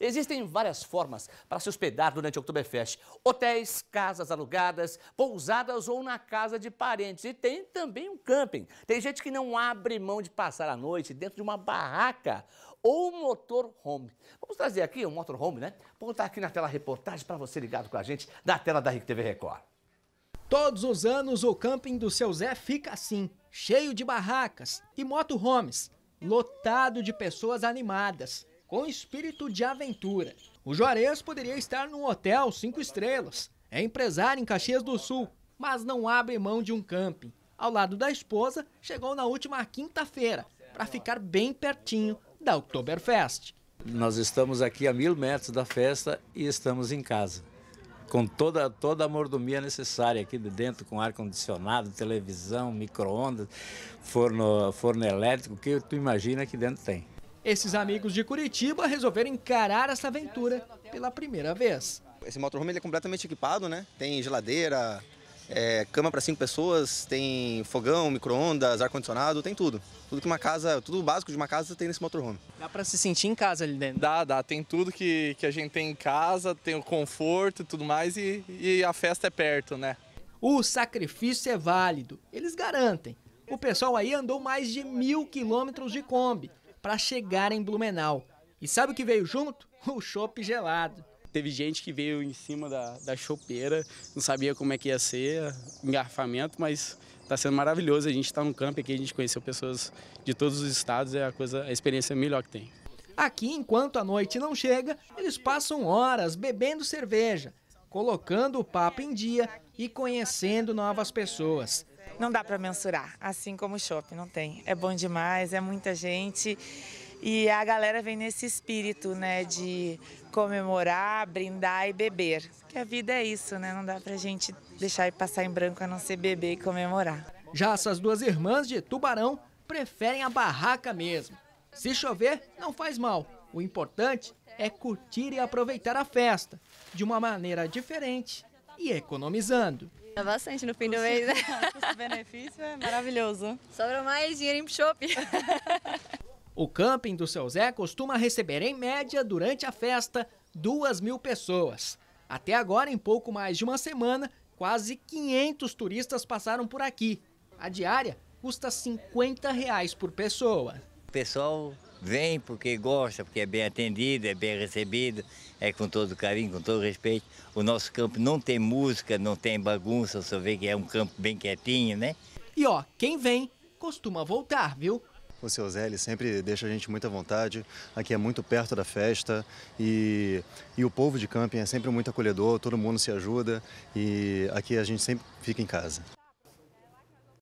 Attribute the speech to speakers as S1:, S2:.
S1: Existem várias formas para se hospedar durante o Oktoberfest. Hotéis, casas alugadas, pousadas ou na casa de parentes. E tem também um camping. Tem gente que não abre mão de passar a noite dentro de uma barraca ou um motorhome. Vamos trazer aqui um motorhome, né? Vou botar aqui na tela a reportagem para você ligado com a gente da tela da RedeTV Record. Todos os anos o camping do seu Zé fica assim, cheio de barracas e motorhomes, lotado de pessoas animadas com espírito de aventura. O Juarez poderia estar num hotel cinco estrelas, é empresário em Caxias do Sul, mas não abre mão de um camping. Ao lado da esposa, chegou na última quinta-feira para ficar bem pertinho da Oktoberfest. Nós estamos aqui a mil metros da festa e estamos em casa com toda, toda a mordomia necessária aqui de dentro, com ar-condicionado, televisão, micro-ondas, forno, forno elétrico, o que tu imagina que dentro tem. Esses amigos de Curitiba resolveram encarar essa aventura pela primeira vez. Esse motorhome ele é completamente equipado, né? Tem geladeira, é, cama para cinco pessoas, tem fogão, micro-ondas, ar-condicionado, tem tudo. Tudo que uma casa, tudo básico de uma casa tem nesse motorhome. Dá para se sentir em casa ali dentro? Dá, dá. Tem tudo que, que a gente tem em casa, tem o conforto e tudo mais, e, e a festa é perto, né? O sacrifício é válido, eles garantem. O pessoal aí andou mais de mil quilômetros de Kombi, para chegar em Blumenau. E sabe o que veio junto? O chopp gelado. Teve gente que veio em cima da, da chopeira, não sabia como é que ia ser, engarrafamento, mas está sendo maravilhoso. A gente está no campo aqui, a gente conheceu pessoas de todos os estados, é a coisa, a experiência melhor que tem. Aqui, enquanto a noite não chega, eles passam horas bebendo cerveja, colocando o papo em dia e conhecendo novas pessoas. Não dá para mensurar, assim como o shopping, não tem. É bom demais, é muita gente. E a galera vem nesse espírito, né, de comemorar, brindar e beber. Que a vida é isso, né? Não dá pra gente deixar e passar em branco a não ser beber e comemorar. Já essas duas irmãs de Tubarão preferem a barraca mesmo. Se chover, não faz mal. O importante é curtir e aproveitar a festa de uma maneira diferente e economizando. É bastante no fim do mês, né? Custo-benefício né? é maravilhoso. Sobra mais dinheiro em shopping. O camping do seu Zé costuma receber, em média, durante a festa, duas mil pessoas. Até agora, em pouco mais de uma semana, quase 500 turistas passaram por aqui. A diária custa 50 reais por pessoa. O pessoal vem porque gosta, porque é bem atendido, é bem recebido, é com todo carinho, com todo respeito. O nosso campo não tem música, não tem bagunça, você vê que é um campo bem quietinho, né? E ó, quem vem costuma voltar, viu? O seu Zé, ele sempre deixa a gente muita vontade. Aqui é muito perto da festa e, e o povo de camping é sempre muito acolhedor, todo mundo se ajuda e aqui a gente sempre fica em casa.